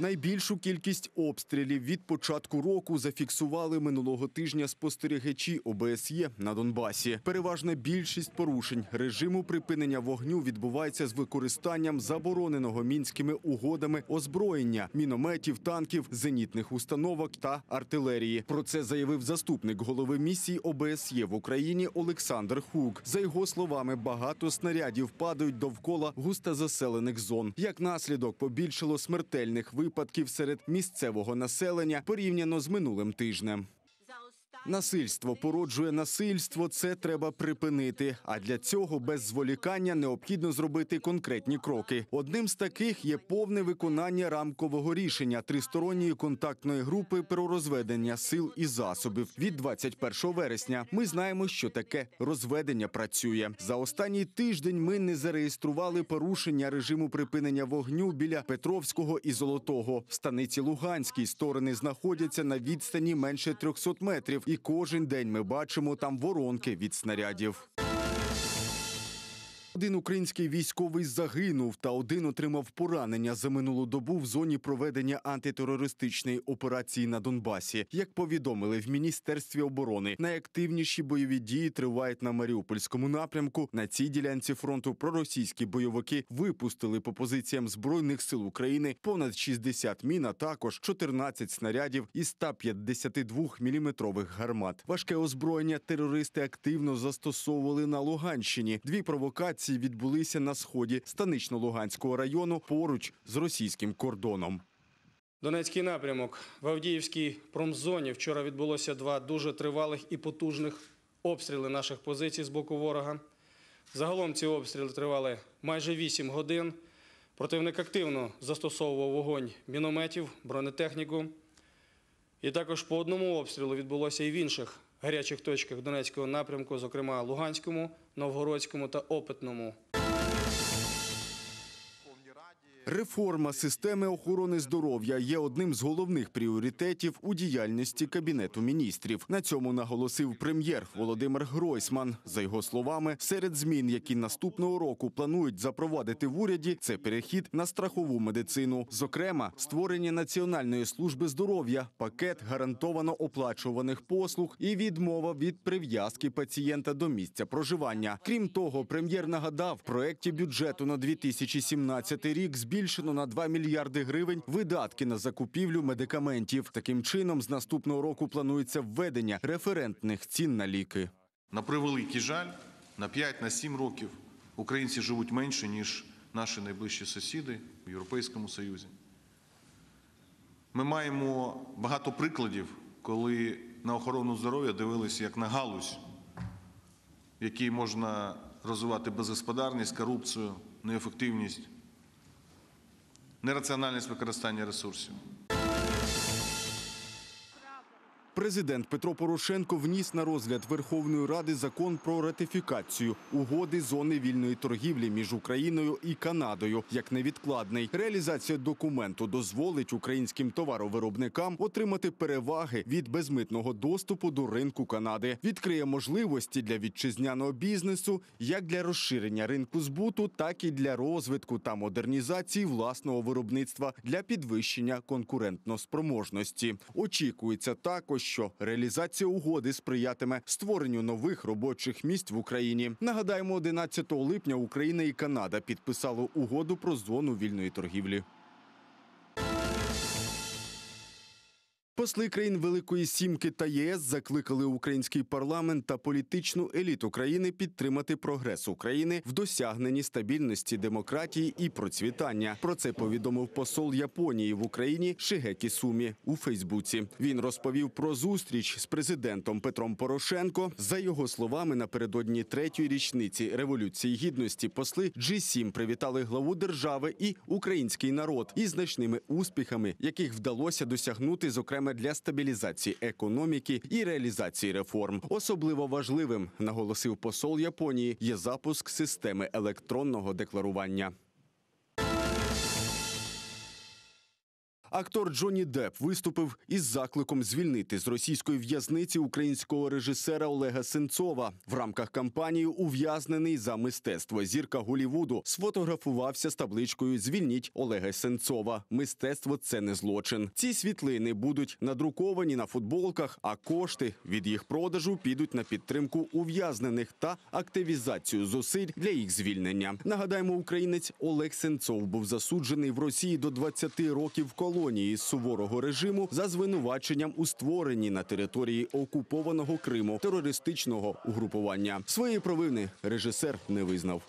Найбільшу кількість обстрілів від початку року зафіксували минулого тижня спостерігачі ОБСЄ на Донбасі. Переважна більшість порушень режиму припинення вогню відбувається з використанням забороненого мінськими угодами озброєння, мінометів, танків, зенітних установок та артилерії. Про це заявив заступник голови місії ОБСЄ в Україні Олександр Хук. За його словами, багато снарядів падають довкола густозаселених зон. Як наслідок побільшило смертельних вибухів випадків серед місцевого населення порівняно з минулим тижнем. Насильство породжує насильство, це треба припинити. А для цього без зволікання необхідно зробити конкретні кроки. Одним з таких є повне виконання рамкового рішення тристоронньої контактної групи про розведення сил і засобів від 21 вересня. Ми знаємо, що таке розведення працює за останній тиждень. Ми не зареєстрували порушення режиму припинення вогню біля Петровського і Золотого. В станиці Луганській сторони знаходяться на відстані менше 300 метрів і кожен день ми бачимо там воронки від снарядів. Один український військовий загинув та один отримав поранення за минулу добу в зоні проведення антитерористичної операції на Донбасі. Як повідомили в міністерстві оборони, найактивніші бойові дії тривають на Маріупольському напрямку. На цій ділянці фронту проросійські бойовики випустили по позиціям збройних сил України понад 60 мін, а також 14 снарядів і 152-мм гармат. Важке озброєння терористи активно застосовували на Луганщині. Дві провокації операції відбулися на сході станично-Луганського району поруч з російським кордоном. Донецький напрямок в Авдіївській промзоні вчора відбулося два дуже тривалих і потужних обстріли наших позицій з боку ворога. Загалом ці обстріли тривали майже 8 годин. Противник активно застосовував вогонь мінометів, бронетехніку. І також по одному обстрілу відбулося і в інших гарячих точках Донецького напрямку, зокрема Луганському, Новгородському та Опитному. Реформа системи охорони здоров'я є одним з головних пріоритетів у діяльності кабінету міністрів. На цьому наголосив прем'єр Володимир Гройсман. За його словами, серед змін, які наступного року планують запровадити в уряді, це перехід на страхову медицину, зокрема, створення національної служби здоров'я, пакет гарантовано оплачуваних послуг і відмова від прив'язки пацієнта до місця проживання. Крім того, прем'єр нагадав в проєкті бюджету на 2017 рік збільшення збільшено на 2 мільярди гривень видатки на закупівлю медикаментів. Таким чином, з наступного року планується введення референтних цін на ліки. На превеликий жаль, на 5-7 на років українці живуть менше ніж наші найближчі сусіди в Європейському Союзі. Ми маємо багато прикладів, коли на охорону здоров'я дивилися як на галузь, який можна розвивати безгосподарність, корупцію, неефективність нераціональність використання ресурсів. Президент Петро Порошенко вніс на розгляд Верховної Ради закон про ратифікацію угоди зони вільної торгівлі між Україною і Канадою як невідкладний. Реалізація документу дозволить українським товаровиробникам отримати переваги від безмитного доступу до ринку Канади, відкриє можливості для вітчизняного бізнесу як для розширення ринку збуту, так і для розвитку та модернізації власного виробництва для підвищення конкурентноспроможності. Очікується також що реалізація угоди сприятиме створенню нових робочих місць в Україні. Нагадаємо, 11 липня Україна і Канада підписали угоду про зону вільної торгівлі. Посли країн Великої Сімки та ЄС закликали український парламент та політичну еліту країни підтримати прогрес України в досягненні стабільності демократії і процвітання. Про це повідомив посол Японії в Україні Шигекі Сумі у Фейсбуці. Він розповів про зустріч з президентом Петром Порошенко. За його словами, напередодні третьої річниці революції гідності посли G7 привітали главу держави і український народ із значними успіхами, яких вдалося досягнути, зокрема саме для стабілізації економіки і реалізації реформ. Особливо важливим наголосив посол Японії є запуск системи електронного декларування. Актор Джонні Деп виступив із закликом звільнити з російської в'язниці українського режисера Олега Сенцова в рамках кампанії Ув'язнений за мистецтво. Зірка Голівуду сфотографувався з табличкою Звільніть Олега Сенцова. Мистецтво це не злочин. Ці світлини будуть надруковані на футболках, а кошти від їх продажу підуть на підтримку ув'язнених та активізацію зусиль для їх звільнення. Нагадаємо, українець Олег Сенцов був засуджений в Росії до 20 років коло колонії з суворого режиму за звинуваченням у створенні на території окупованого Криму терористичного угрупування. Свої провини режисер не визнав.